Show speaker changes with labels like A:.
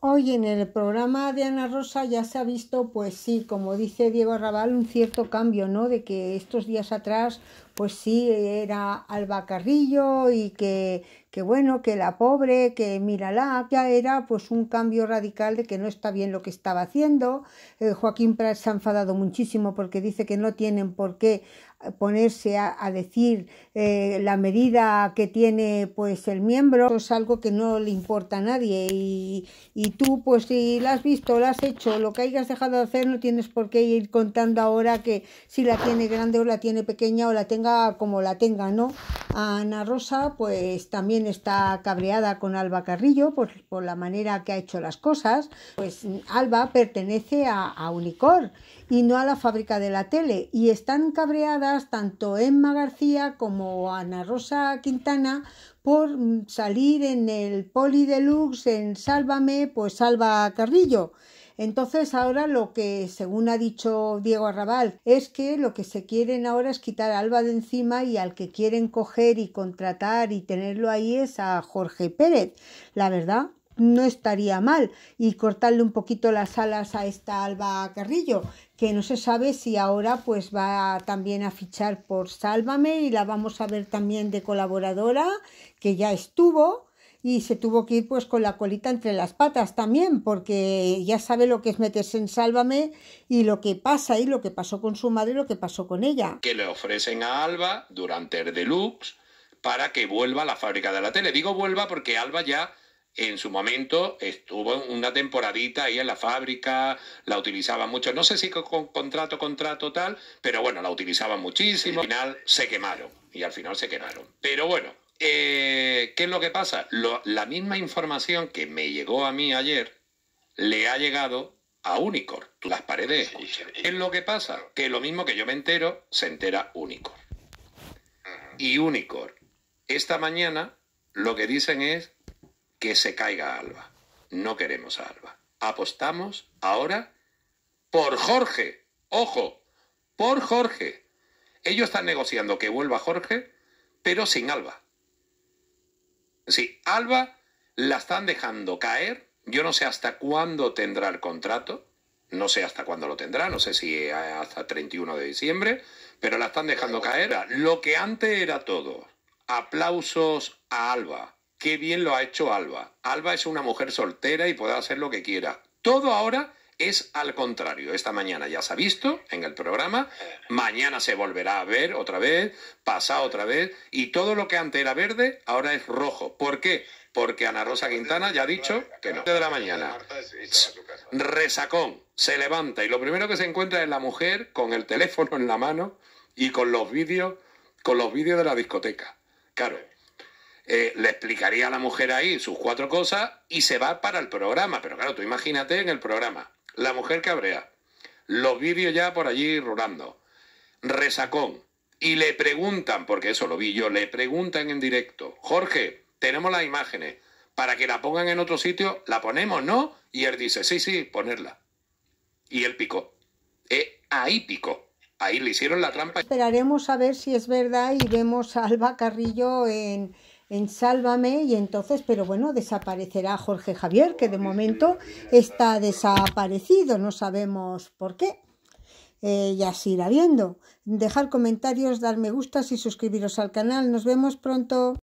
A: Hoy en el programa de Ana Rosa ya se ha visto, pues sí, como dice Diego Arrabal, un cierto cambio, ¿no? De que estos días atrás, pues sí, era Alba Carrillo y que que bueno, que la pobre, que mírala, ya era pues un cambio radical de que no está bien lo que estaba haciendo. Eh, Joaquín Prat se ha enfadado muchísimo porque dice que no tienen por qué eh, ponerse a, decir eh, la medida que tiene pues el miembro es algo que no le importa a nadie y, y tú pues si la has visto, la has hecho, lo que hayas dejado de hacer no tienes por qué ir contando ahora que si la tiene grande o la tiene pequeña o la tenga como la tenga, ¿no? Ana Rosa pues también está cabreada con Alba Carrillo por, la manera que ha hecho las cosas. Pues Alba pertenece a, a, Unicor y no a la fábrica de la tele y están cabreadas tanto Emma García como Ana Rosa Quintana por salir en el Poli Deluxe en Sálvame pues Alba Carrillo. Entonces ahora lo que, según ha dicho Diego Arrabal, es que lo que se quieren ahora es quitar a Alba de encima y al que quieren coger y contratar y tenerlo ahí es a Jorge Pérez. La verdad, no estaría mal y cortarle un poquito las alas a esta Alba Carrillo, que no se sabe si ahora pues va también a fichar por Sálvame y la vamos a ver también de colaboradora, que ya estuvo y se tuvo que ir pues con la colita entre las patas también, porque ya sabe lo que es meterse en Sálvame y lo que pasa y lo que pasó con su madre y lo que pasó con ella.
B: Que le ofrecen a Alba durante el deluxe para que vuelva a la fábrica de la tele. Digo vuelva porque Alba ya en su momento estuvo una temporadita ahí en la fábrica, la utilizaba mucho, no sé si con contrato, contrato tal, pero bueno, la utilizaba muchísimo. Al final se quemaron y al final se quemaron. Pero bueno, eh, ¿Qué es lo que pasa? la misma información que me llegó a mí ayer le ha llegado a Unicorn, las paredes. ¿Qué es lo que pasa? Que lo mismo que yo me entero, se entera Unicor Y Unicor esta mañana lo que dicen es que se caiga Alba. No queremos a Alba. Apostamos ahora por Jorge. Ojo, por Jorge. Ellos están negociando que vuelva Jorge, pero sin Alba. Sí, Alba la están dejando caer. Yo no sé hasta cuándo tendrá el contrato. No sé hasta cuándo lo tendrá, no sé si eh, hasta 31 de diciembre, pero la están dejando caer. Lo que antes era todo. Aplausos a Alba. Qué bien lo ha hecho Alba. Alba es una mujer soltera y puede hacer lo que quiera. Todo ahora es al contrario. Esta mañana ya se ha visto en el programa, eh. mañana se volverá a ver otra vez, pasa otra vez, y todo lo que antes era verde ahora es rojo. ¿Por qué? Porque Ana Rosa Quintana ya ha dicho que no. De la mañana. Resacón, se levanta y lo primero que se encuentra es la mujer con el teléfono en la mano y con los vídeos, con los vídeos de la discoteca. Claro. Eh, le explicaría a la mujer ahí sus cuatro cosas y se va para el programa. Pero claro, tú imagínate en el programa. La mujer cabrea. Los vídeos ya por allí rurando, Resacón. Y le preguntan, porque eso lo vi yo, le preguntan en directo. Jorge, tenemos las imágenes. Para que la pongan en otro sitio, la ponemos, ¿no? Y él dice, sí, sí, ponerla. Y él picó. Eh, ahí picó. Ahí le hicieron la trampa.
A: Esperaremos a ver si es verdad y vemos a Alba Carrillo en, en Sálvame y entonces, pero bueno, desaparecerá Jorge Javier, que de momento está desaparecido, no sabemos por qué. Eh, ya se irá viendo. Dejar comentarios, dar me gustas y suscribiros al canal. Nos vemos pronto.